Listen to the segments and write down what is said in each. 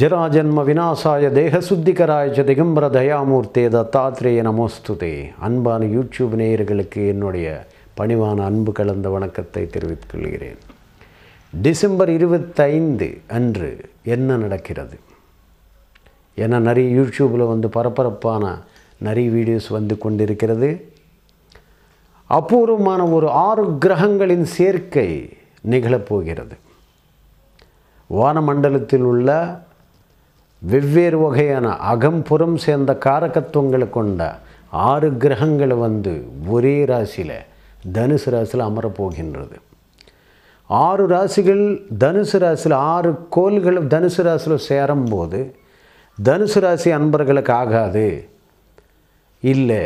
ஜராஜன்ம விநாசாய தேகசுத்திகராய திகம்பர தயாமூர்த்தே தத்தாத்ரேய நமோஸ்துதே அன்பான யூடியூப் நேயர்களுக்கு என்னுடைய பணிவான அன்பு கலந்த வணக்கத்தை தெரிவித்துக் கொள்கிறேன் டிசம்பர் இருபத்தைந்து அன்று என்ன நடக்கிறது ஏன்னா நிறைய யூடியூப்பில் வந்து பரபரப்பான நிறைய வீடியோஸ் வந்து கொண்டிருக்கிறது அபூர்வமான ஒரு ஆறு கிரகங்களின் சேர்க்கை நிகழப்போகிறது வானமண்டலத்தில் உள்ள வெவ்வேறு வகையான அகம்புறம் சேர்ந்த காரகத்துவங்களை கொண்ட ஆறு கிரகங்களை வந்து ஒரே ராசியில் தனுசு ராசியில் அமரப்போகின்றது ஆறு ராசிகள் தனுசு ராசியில் ஆறு கோள்களும் தனுசு ராசியில் சேரும்போது தனுசு ராசி அன்பர்களுக்கு ஆகாது இல்லை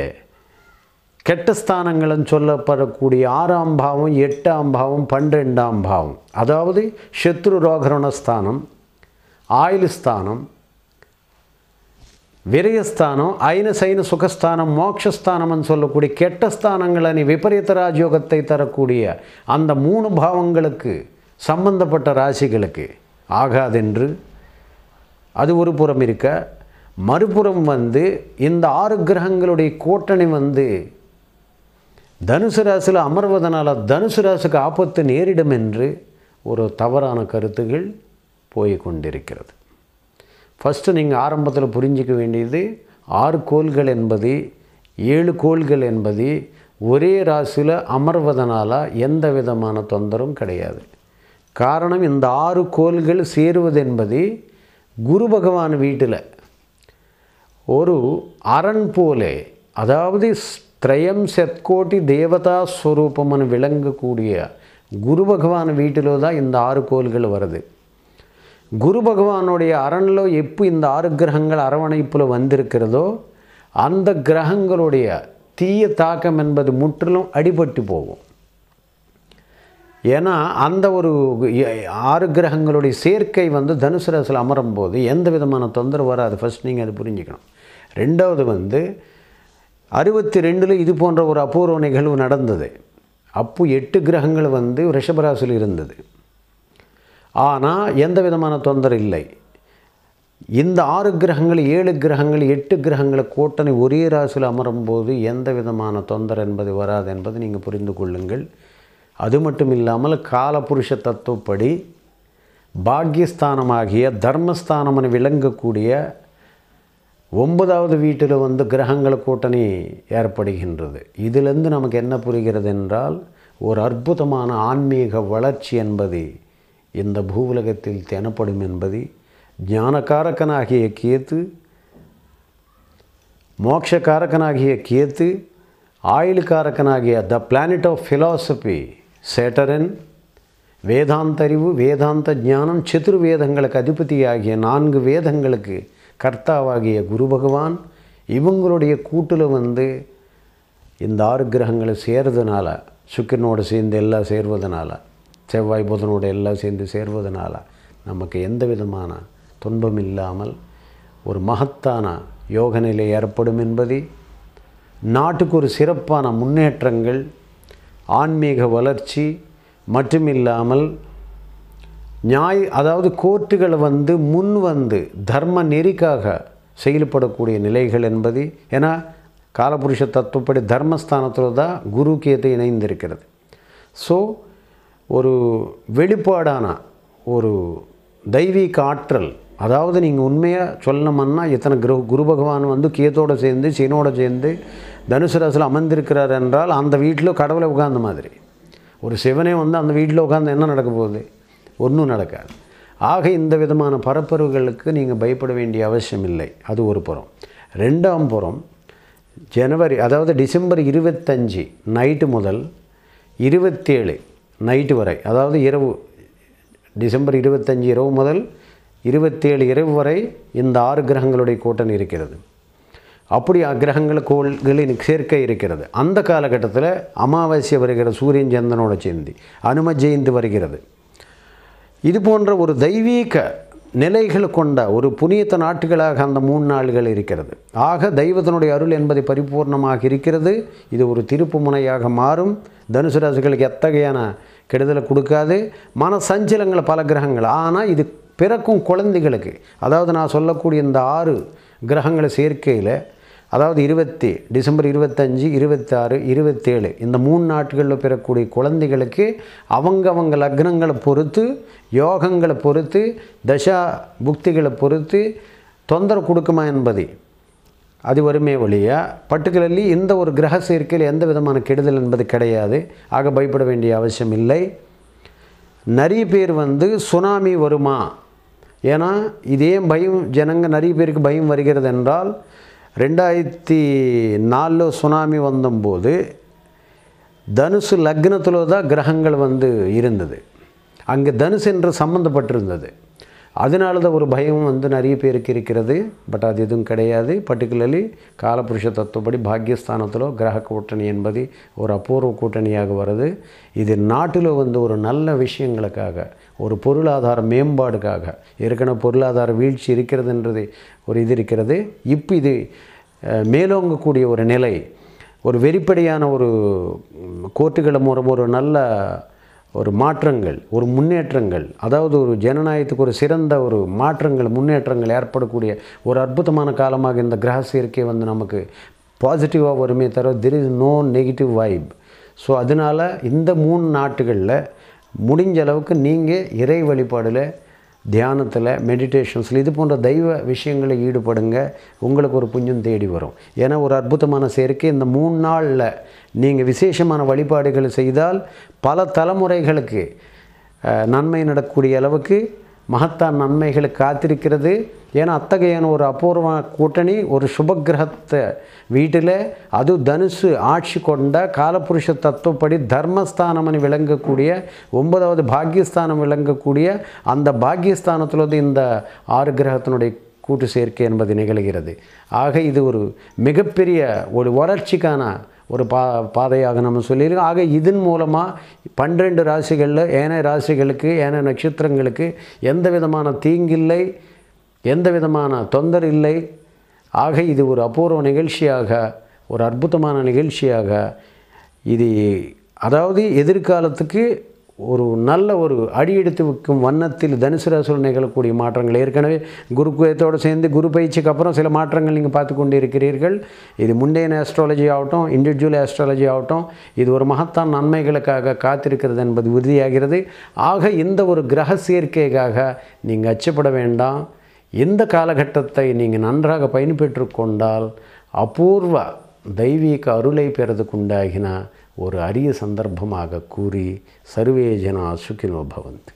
கெட்ட ஸ்தானங்கள்னு சொல்லப்படக்கூடிய ஆறாம் பாவம் எட்டாம் பாவம் பன்னிரெண்டாம் பாவம் அதாவது சத்ரு ரோகரண ஸ்தானம் ஆயுள் ஸ்தானம் விரயஸ்தானம் ஐன சைன சுகஸ்தானம் மோக்ஷஸ்தானம்னு சொல்லக்கூடிய கெட்ட ஸ்தானங்கள் அணி விபரீத ராஜயோகத்தை தரக்கூடிய அந்த மூணு பாவங்களுக்கு சம்பந்தப்பட்ட ராசிகளுக்கு ஆகாதென்று அது ஒரு புறம் இருக்க மறுபுறம் வந்து இந்த ஆறு கிரகங்களுடைய கூட்டணி வந்து தனுசு ராசியில் அமர்வதனால் தனுசு ராசிக்கு ஆபத்து நேரிடும் என்று ஒரு தவறான கருத்துகள் போய் கொண்டிருக்கிறது ஃபஸ்ட்டு நீங்கள் ஆரம்பத்தில் புரிஞ்சிக்க வேண்டியது ஆறு கோள்கள் என்பது ஏழு கோள்கள் என்பது ஒரே ராசியில் அமர்வதனால் எந்த விதமான தொந்தரவும் கிடையாது காரணம் இந்த ஆறு கோள்கள் சேருவது என்பது குரு பகவான் வீட்டில் ஒரு அரண் போலே அதாவது திரயம் செத்கோட்டி தேவதா ஸ்வரூபம்னு விளங்கக்கூடிய குரு பகவான் வீட்டிலோ தான் இந்த ஆறு கோள்கள் வருது குரு பகவானுடைய அரணில் எப்போ இந்த ஆறு கிரகங்கள் அரவணைப்பில் வந்திருக்கிறதோ அந்த கிரகங்களுடைய தீய தாக்கம் என்பது முற்றிலும் அடிபட்டு போகும் ஏன்னா அந்த ஒரு ஆறு கிரகங்களுடைய சேர்க்கை வந்து தனுசு ராசியில் அமரும் போது எந்த விதமான தொந்தரவு வராது ஃபஸ்ட் நீங்கள் அது புரிஞ்சுக்கணும் ரெண்டாவது வந்து அறுபத்தி ரெண்டில் இது போன்ற ஒரு அபூர்வ நிகழ்வு நடந்தது அப்போ எட்டு கிரகங்கள் வந்து ரிஷபராசியில் இருந்தது ஆனால் எந்த விதமான தொந்தரவு இல்லை இந்த ஆறு கிரகங்கள் ஏழு கிரகங்கள் எட்டு கிரகங்களை கூட்டணி ஒரே ராசியில் அமரும் போது எந்த விதமான தொந்தரவு என்பது வராது என்பதை நீங்கள் புரிந்து கொள்ளுங்கள் அது மட்டும் இல்லாமல் காலபுருஷ தத்துவப்படி பாக்யஸ்தானமாகிய தர்மஸ்தானம்னு விளங்கக்கூடிய ஒன்பதாவது வீட்டில் வந்து கிரகங்கள் கூட்டணி ஏற்படுகின்றது இதிலிருந்து நமக்கு என்ன புரிகிறது என்றால் ஒரு அற்புதமான ஆன்மீக வளர்ச்சி என்பது இந்த பூவுலகத்தில் தெனப்படும் என்பது ஞானக்காரக்கனாகிய கேத்து மோட்சக்காரக்கனாகிய கேத்து காரகனாகிய the planet of philosophy Saturn வேதாந்தறிவு வேதாந்த ஞானம் சதுர் வேதங்களுக்கு அதிபதியாகிய நான்கு வேதங்களுக்கு கர்த்தாவாகிய குரு பகவான் இவங்களுடைய கூட்டில் வந்து இந்த ஆறு கிரகங்களை சேர்றதுனால சுக்கிரனோடு சேர்ந்து எல்லாம் சேர்வதனால செவ்வாய் புதனோடு எல்லாம் சேர்ந்து சேர்வதனால நமக்கு எந்த விதமான துன்பம் இல்லாமல் ஒரு மகத்தான யோக நிலை ஏற்படும் என்பதை நாட்டுக்கு ஒரு சிறப்பான முன்னேற்றங்கள் ஆன்மீக வளர்ச்சி மட்டும் இல்லாமல் அதாவது கோர்ட்டுகளை வந்து முன் வந்து தர்ம நெறிக்காக செயல்படக்கூடிய நிலைகள் என்பது ஏன்னா காலபுருஷ தத்துவப்படி தர்மஸ்தானத்தில் தான் குரு இணைந்திருக்கிறது ஸோ ஒரு வெளிப்பாடான ஒரு தெய்வீக ஆற்றல் அதாவது நீங்கள் உண்மையாக சொல்லணும்னா இத்தனை குரு குரு பகவான் வந்து கேத்தோடு சேர்ந்து சீனோடு சேர்ந்து தனுசு ராசியில் அமர்ந்திருக்கிறார் என்றால் அந்த வீட்டில் கடவுளை உட்கார்ந்த மாதிரி ஒரு சிவனே வந்து அந்த வீட்டில் உட்காந்து என்ன நடக்க போகுது ஒன்றும் நடக்காது ஆக இந்த விதமான பரப்பருவுகளுக்கு நீங்கள் பயப்பட வேண்டிய அவசியம் இல்லை அது ஒரு புறம் ரெண்டாம் புறம் ஜனவரி அதாவது டிசம்பர் இருபத்தஞ்சி நைட்டு முதல் இருபத்தேழு நைட்டு வரை அதாவது இரவு டிசம்பர் இருபத்தஞ்சி இரவு முதல் இருபத்தேழு இரவு வரை இந்த ஆறு கிரகங்களுடைய கூட்டணி இருக்கிறது அப்படி கோள்களின் சேர்க்கை இருக்கிறது அந்த காலகட்டத்தில் அமாவாசை வருகிற சூரியன் சந்திரனோட சேந்தி அனும ஜெயந்தி வருகிறது இது போன்ற ஒரு தெய்வீக நிலைகள் கொண்ட ஒரு புனித நாட்டுகளாக அந்த மூணு நாள்கள் இருக்கிறது ஆக தெய்வத்தினுடைய அருள் என்பதை பரிபூர்ணமாக இருக்கிறது இது ஒரு திருப்பு முனையாக மாறும் தனுசு ராசிகளுக்கு எத்தகையான கெடுதலை கொடுக்காது மன சஞ்சலங்களை பல கிரகங்கள் ஆனால் இது பிறக்கும் குழந்தைகளுக்கு அதாவது நான் சொல்லக்கூடிய இந்த ஆறு கிரகங்களை சேர்க்கையில் அதாவது இருபத்தி டிசம்பர் இருபத்தஞ்சி இருபத்தாறு இருபத்தேழு இந்த மூணு நாட்களில் பெறக்கூடிய குழந்தைகளுக்கு அவங்கவங்க லக்னங்களை பொறுத்து யோகங்களை பொறுத்து தசா புக்திகளை பொறுத்து தொந்தரவு கொடுக்குமா என்பதை அது வருமே வழியா பர்டிகுலர்லி இந்த ஒரு கிரக சேர்க்கையில் எந்த விதமான கெடுதல் என்பது கிடையாது ஆக பயப்பட வேண்டிய அவசியம் இல்லை நிறைய பேர் வந்து சுனாமி வருமா ஏன்னா இதே பயம் ஜனங்கள் நிறைய பேருக்கு பயம் வருகிறது என்றால் ரெண்டாயிரத்தி நாலில் சுனாமி வந்தபோது தனுசு லக்னத்தில் தான் கிரகங்கள் வந்து இருந்தது அங்கே தனுசு என்று சம்மந்தப்பட்டிருந்தது அதனால தான் ஒரு பயம் வந்து நிறைய பேருக்கு இருக்கிறது பட் அது எதுவும் கிடையாது பர்டிகுலர்லி காலபுருஷ தத்துவப்படி பாக்கியஸ்தானத்தில் கிரக கூட்டணி என்பது ஒரு அபூர்வ கூட்டணியாக வருது இது நாட்டில் வந்து ஒரு நல்ல விஷயங்களுக்காக ஒரு பொருளாதார மேம்பாடுக்காக ஏற்கனவே பொருளாதார வீழ்ச்சி இருக்கிறதுன்றது ஒரு இது இருக்கிறது இப்போ இது மேலோங்கக்கூடிய ஒரு நிலை ஒரு வெறிப்படையான ஒரு கோர்ட்டுகளை மூலம் ஒரு நல்ல ஒரு மாற்றங்கள் ஒரு முன்னேற்றங்கள் அதாவது ஒரு ஜனநாயகத்துக்கு ஒரு சிறந்த ஒரு மாற்றங்கள் முன்னேற்றங்கள் ஏற்படக்கூடிய ஒரு அற்புதமான காலமாக இந்த கிரக சேர்க்கை வந்து நமக்கு பாசிட்டிவாக வருமே தவிர there is no negative vibe so அதனால் இந்த மூணு நாட்டுகளில் முடிஞ்ச அளவுக்கு நீங்கள் இறை வழிபாடில் தியானத்தில் மெடிடேஷன்ஸில் இது போன்ற தெய்வ விஷயங்களில் ஈடுபடுங்க உங்களுக்கு ஒரு புஞ்சம் தேடி வரும் ஏன்னா ஒரு அற்புதமான செயற்கை இந்த மூணு நாளில் நீங்கள் விசேஷமான வழிபாடுகள் செய்தால் பல தலைமுறைகளுக்கு நன்மை நடக்கக்கூடிய அளவுக்கு மகத்தான நன்மைகள் காத்திருக்கிறது ஏன்னா அத்தகையான ஒரு அபூர்வ கூட்டணி ஒரு சுபகிரகத்தை வீட்டில் அது தனுசு ஆட்சி கொண்ட காலபுருஷ தத்துவப்படி தர்மஸ்தானம்னு விளங்கக்கூடிய ஒன்பதாவது பாக்கியஸ்தானம் விளங்கக்கூடிய அந்த பாக்கியஸ்தானத்தில் வந்து இந்த ஆறு கிரகத்தினுடைய கூட்டு சேர்க்கை என்பது நிகழ்கிறது ஆக இது ஒரு மிகப்பெரிய ஒரு வளர்ச்சிக்கான ஒரு பா பாதையாக நம்ம சொல்லியிருக்கோம் ஆக இதன் மூலமாக பன்னிரெண்டு ராசிகளில் ஏனைய ராசிகளுக்கு ஏனைய நட்சத்திரங்களுக்கு எந்த விதமான தீங்கில்லை எந்த விதமான தொந்தர் இல்லை ஆக இது ஒரு அபூர்வ நிகழ்ச்சியாக ஒரு அற்புதமான நிகழ்ச்சியாக இது அதாவது எதிர்காலத்துக்கு ஒரு நல்ல ஒரு அடியெடுத்து விற்கும் வண்ணத்தில் தனுசு ராசியில் நிகழக்கூடிய மாற்றங்கள் ஏற்கனவே குருக்குயத்தோடு சேர்ந்து குரு பயிற்சிக்கு அப்புறம் சில மாற்றங்கள் நீங்கள் பார்த்து கொண்டு இருக்கிறீர்கள் இது முண்டையன் ஆஸ்ட்ராலஜி ஆகட்டும் இண்டிவிஜுவல் ஆஸ்ட்ராலஜி ஆகட்டும் இது ஒரு மகத்தான நன்மைகளுக்காக காத்திருக்கிறது என்பது உறுதியாகிறது ஆக இந்த ஒரு கிரக சேர்க்கைக்காக நீங்கள் அச்சப்பட வேண்டாம் இந்த காலகட்டத்தை நீங்கள் நன்றாக பயன்பெற்று கொண்டால் அபூர்வ தெய்வீக அருளை பெறதுக்குண்டாகினா ஒரு அரிய சந்தர்ப்பமாக கூறி சர்வே ஜனா சுக்கினோ பவந்தி